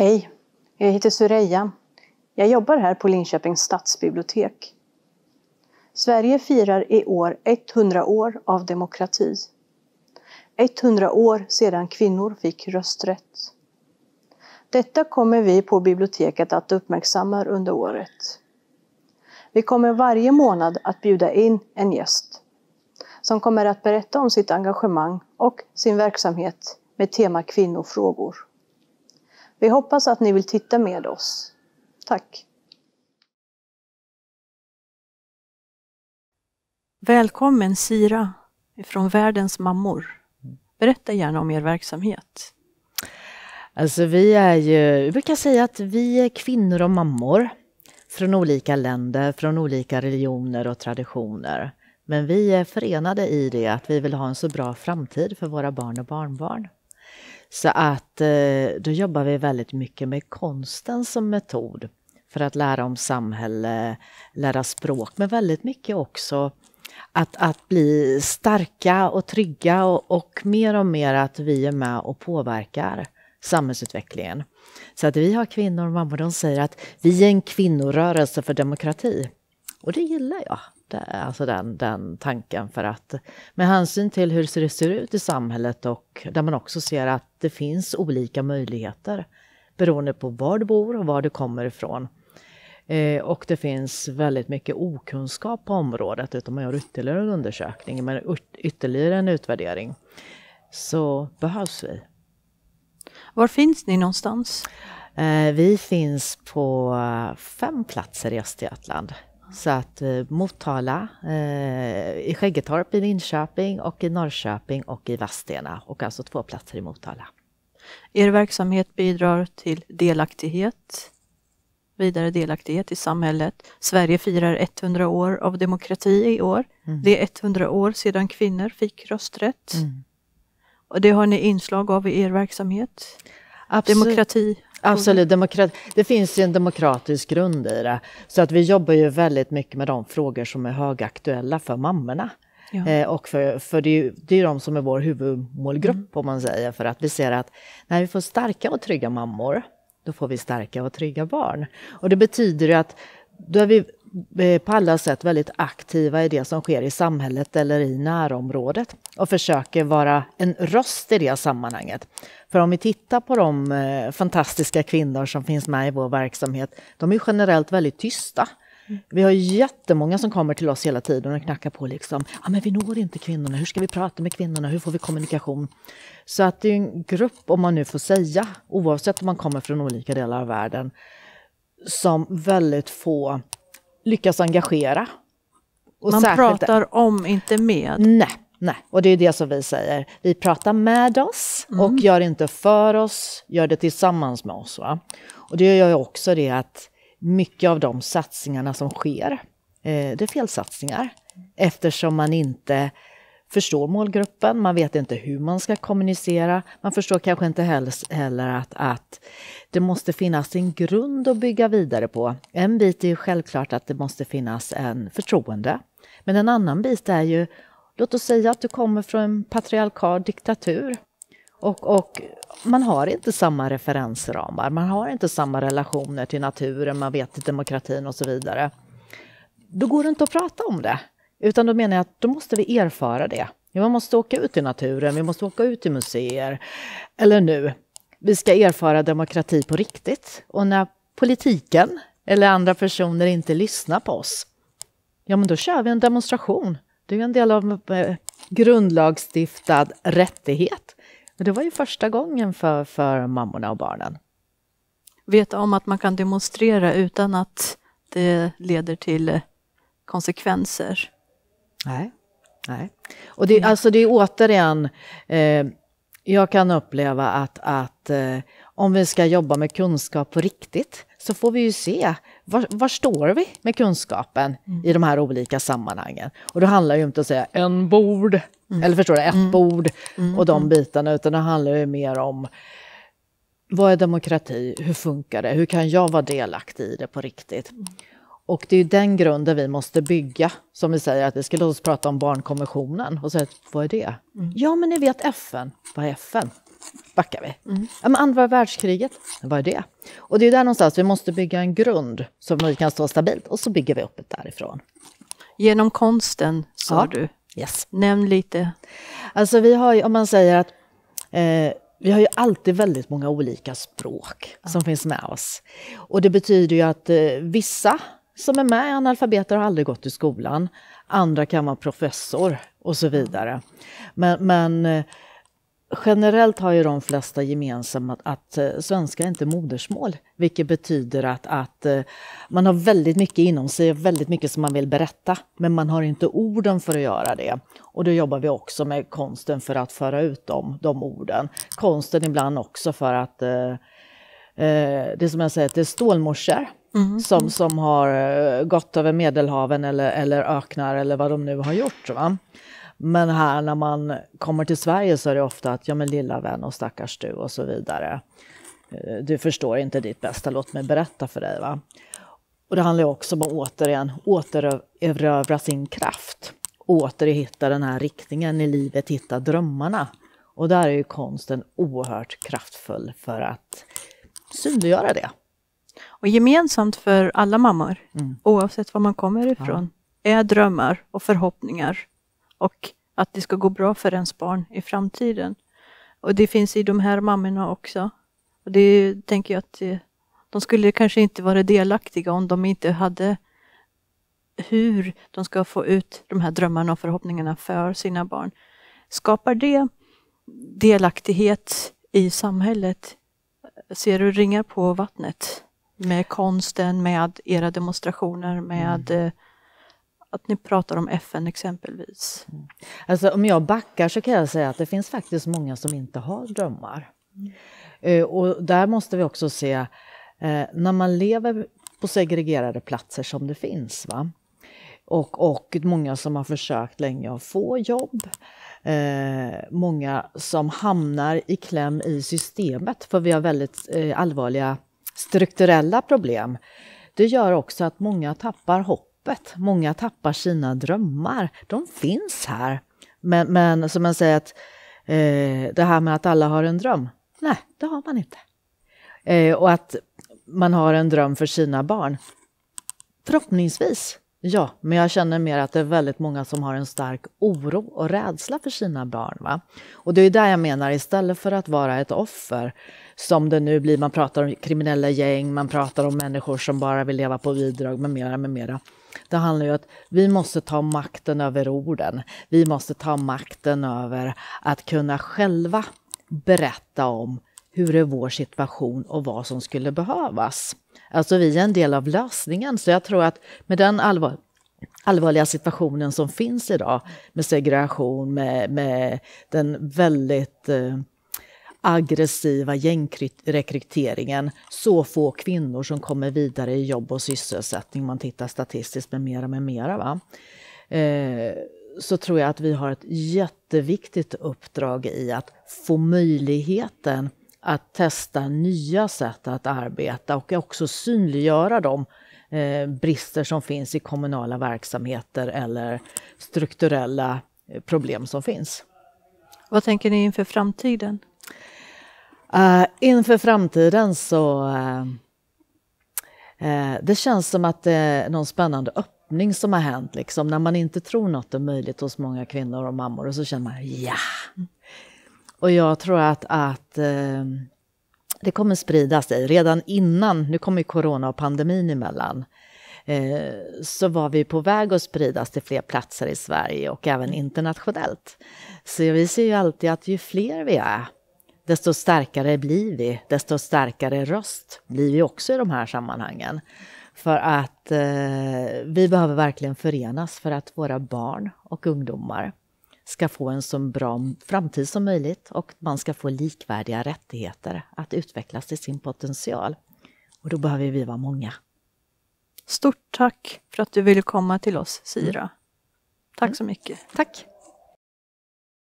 Hej, jag heter Sureja. Jag jobbar här på Linköpings stadsbibliotek. Sverige firar i år 100 år av demokrati. 100 år sedan kvinnor fick rösträtt. Detta kommer vi på biblioteket att uppmärksamma under året. Vi kommer varje månad att bjuda in en gäst som kommer att berätta om sitt engagemang och sin verksamhet med tema kvinnofrågor. Vi hoppas att ni vill titta med oss. Tack! Välkommen Sira från Världens mammor. Berätta gärna om er verksamhet. Alltså vi är ju, vi brukar säga att vi är kvinnor och mammor från olika länder, från olika religioner och traditioner. Men vi är förenade i det att vi vill ha en så bra framtid för våra barn och barnbarn. Så att eh, då jobbar vi väldigt mycket med konsten som metod för att lära om samhälle, lära språk, men väldigt mycket också att, att bli starka och trygga och, och mer och mer att vi är med och påverkar samhällsutvecklingen. Så att vi har kvinnor och mammor, de säger att vi är en kvinnorörelse för demokrati. Och det gillar jag. Eh, alltså den, den tanken för att med hänsyn till hur det ser ut i samhället och där man också ser att det finns olika möjligheter beroende på var du bor och var du kommer ifrån. Eh, och det finns väldigt mycket okunskap på området utan man gör ytterligare en undersökning, men ytterligare en utvärdering. Så behövs vi. Var finns ni någonstans? Eh, vi finns på eh, fem platser i Östergötland. Så att eh, Motala, eh, i Skäggetorp i Linköping och i Norrköping och i Vadstena och alltså två platser i Motala. Er verksamhet bidrar till delaktighet, vidare delaktighet i samhället. Sverige firar 100 år av demokrati i år. Mm. Det är 100 år sedan kvinnor fick rösträtt. Mm. Och det har ni inslag av i er verksamhet? Absolut. Demokrati Absolut, demokrat det finns ju en demokratisk grund i det. Så att vi jobbar ju väldigt mycket med de frågor som är högaktuella för mammorna. Ja. Eh, och för, för det, är ju, det är de som är vår huvudmålgrupp, mm. om man säger, för att vi ser att när vi får starka och trygga mammor, då får vi starka och trygga barn. Och det betyder ju att då är vi Eh, på alla sätt väldigt aktiva i det som sker i samhället eller i närområdet och försöker vara en röst i det sammanhanget. För om vi tittar på de eh, fantastiska kvinnor som finns med i vår verksamhet, de är generellt väldigt tysta. Vi har jättemånga som kommer till oss hela tiden och knackar på liksom. Ja, ah, men vi når inte kvinnorna. Hur ska vi prata med kvinnorna? Hur får vi kommunikation? Så att det är en grupp, om man nu får säga, oavsett om man kommer från olika delar av världen, som väldigt få lyckas engagera. Och man särskilt, pratar om, inte med. Nej, nej, och det är det som vi säger. Vi pratar med oss mm. och gör inte för oss, gör det tillsammans med oss. Va? Och det gör ju också det att mycket av de satsningarna som sker, eh, det är felsatsningar. Eftersom man inte förstår målgruppen, man vet inte hur man ska kommunicera, man förstår kanske inte heller att, att det måste finnas en grund att bygga vidare på. En bit är ju självklart att det måste finnas en förtroende, men en annan bit är ju, låt oss säga att du kommer från en patriarkal diktatur och, och man har inte samma referensramar, man har inte samma relationer till naturen, man vet till demokratin och så vidare. Då går det inte att prata om det. Utan då menar jag att då måste vi erfara det. Man måste åka ut i naturen, vi måste åka ut i museer. Eller nu, vi ska erfara demokrati på riktigt. Och när politiken eller andra personer inte lyssnar på oss, ja men då kör vi en demonstration. Det är ju en del av eh, grundlagsstiftad rättighet. Och det var ju första gången för, för mammorna och barnen. Veta om att man kan demonstrera utan att det leder till eh, konsekvenser. Nej. Nej. Och det, mm. alltså det är återigen, eh, jag kan uppleva att, att eh, om vi ska jobba med kunskap på riktigt så får vi ju se var, var står vi med kunskapen mm. i de här olika sammanhangen. Och då handlar ju inte om att säga en bord, mm. eller förstår du, ett mm. bord mm, och de bitarna, utan det handlar ju mer om vad är demokrati, hur funkar det, hur kan jag vara delaktig i det på riktigt? Och det är den grunden vi måste bygga, som vi säger att vi ska låta oss prata om barnkonventionen. Och säga, vad är det? Mm. Ja, men ni vet FN. Vad är FN? Backar vi. Mm. Ja, men andra världskriget, vad är det? Och det är där någonstans vi måste bygga en grund som vi kan stå stabilt och så bygger vi upp det därifrån. Genom konsten, sa ja. du. Yes. Nämn lite. Alltså vi har ju, om man säger att eh, vi har ju alltid väldigt många olika språk ja. som finns med oss. Och det betyder ju att eh, vissa som är med är analfabeter och har aldrig gått i skolan. Andra kan vara professor och så vidare. Men, men eh, generellt har ju de flesta gemensamt att, att eh, svenska är inte modersmål, vilket betyder att, att eh, man har väldigt mycket inom sig, väldigt mycket som man vill berätta, men man har inte orden för att göra det. Och då jobbar vi också med konsten för att föra ut dem, de orden. Konsten ibland också för att eh, det som jag säger, det är stålmorsor Mm. Som, mm. som har eh, gått över Medelhaven eller, eller öknar eller vad de nu har gjort. Va? Men här när man kommer till Sverige så är det ofta att ja men lilla vän och stackars du och så vidare. Eh, du förstår inte ditt bästa, låt mig berätta för dig. Va? Och det handlar också om att återigen återerövra sin kraft. Återhitta den här riktningen i livet, hitta drömmarna. Och där är ju konsten oerhört kraftfull för att synliggöra det. Och gemensamt för alla mammor, mm. oavsett var man kommer ifrån, ja. är drömmar och förhoppningar och att det ska gå bra för ens barn i framtiden. Och det finns i de här mammorna också. Och det tänker jag att eh, de skulle kanske inte vara delaktiga om de inte hade hur de ska få ut de här drömmarna och förhoppningarna för sina barn. Skapar det delaktighet i samhället? Ser du ringar på vattnet? Med konsten, med era demonstrationer, med mm. Eh, att ni pratar om FN exempelvis. Mm. Alltså om jag backar så kan jag säga att det finns faktiskt många som inte har drömmar. Mm. Eh, och där måste vi också se, eh, när man lever på segregerade platser som det finns, va? Och, och många som har försökt länge att få jobb. Eh, många som hamnar i kläm i systemet, för vi har väldigt eh, allvarliga strukturella problem. Det gör också att många tappar hoppet, många tappar sina drömmar. De finns här. Men, men som man säger, att, eh, det här med att alla har en dröm, nej, det har man inte. Eh, och att man har en dröm för sina barn, förhoppningsvis Ja, men jag känner mer att det är väldigt många som har en stark oro och rädsla för sina barn. Va? Och det är där jag menar, istället för att vara ett offer, som det nu blir, man pratar om kriminella gäng, man pratar om människor som bara vill leva på bidrag med mera, med mera. Det handlar ju om att vi måste ta makten över orden. Vi måste ta makten över att kunna själva berätta om hur är vår situation och vad som skulle behövas. Alltså vi är en del av lösningen. Så jag tror att med den allvar, allvarliga situationen som finns idag med segregation, med, med den väldigt eh, aggressiva gängrekryteringen, så få kvinnor som kommer vidare i jobb och sysselsättning, man tittar statistiskt med mera, med mera. Va? Eh, så tror jag att vi har ett jätteviktigt uppdrag i att få möjligheten att testa nya sätt att arbeta och också synliggöra de Eh, brister som finns i kommunala verksamheter eller strukturella eh, problem som finns. Vad tänker ni inför framtiden? Eh, inför framtiden så eh, eh, det känns som att det är någon spännande öppning som har hänt. Liksom. När man inte tror något är möjligt hos många kvinnor och mammor och så känner man ja, och jag tror att, att eh, det kommer sprida sig. Redan innan, nu kommer ju corona och pandemin emellan, eh, så var vi på väg att spridas till fler platser i Sverige och även internationellt. Så vi ser ju alltid att ju fler vi är, desto starkare blir vi, desto starkare röst blir vi också i de här sammanhangen. För att eh, vi behöver verkligen förenas för att våra barn och ungdomar ska få en så bra framtid som möjligt och man ska få likvärdiga rättigheter att utvecklas till sin potential. Och då behöver vi vara många. Stort tack för att du ville komma till oss, Sira. Mm. Tack mm. så mycket. Tack.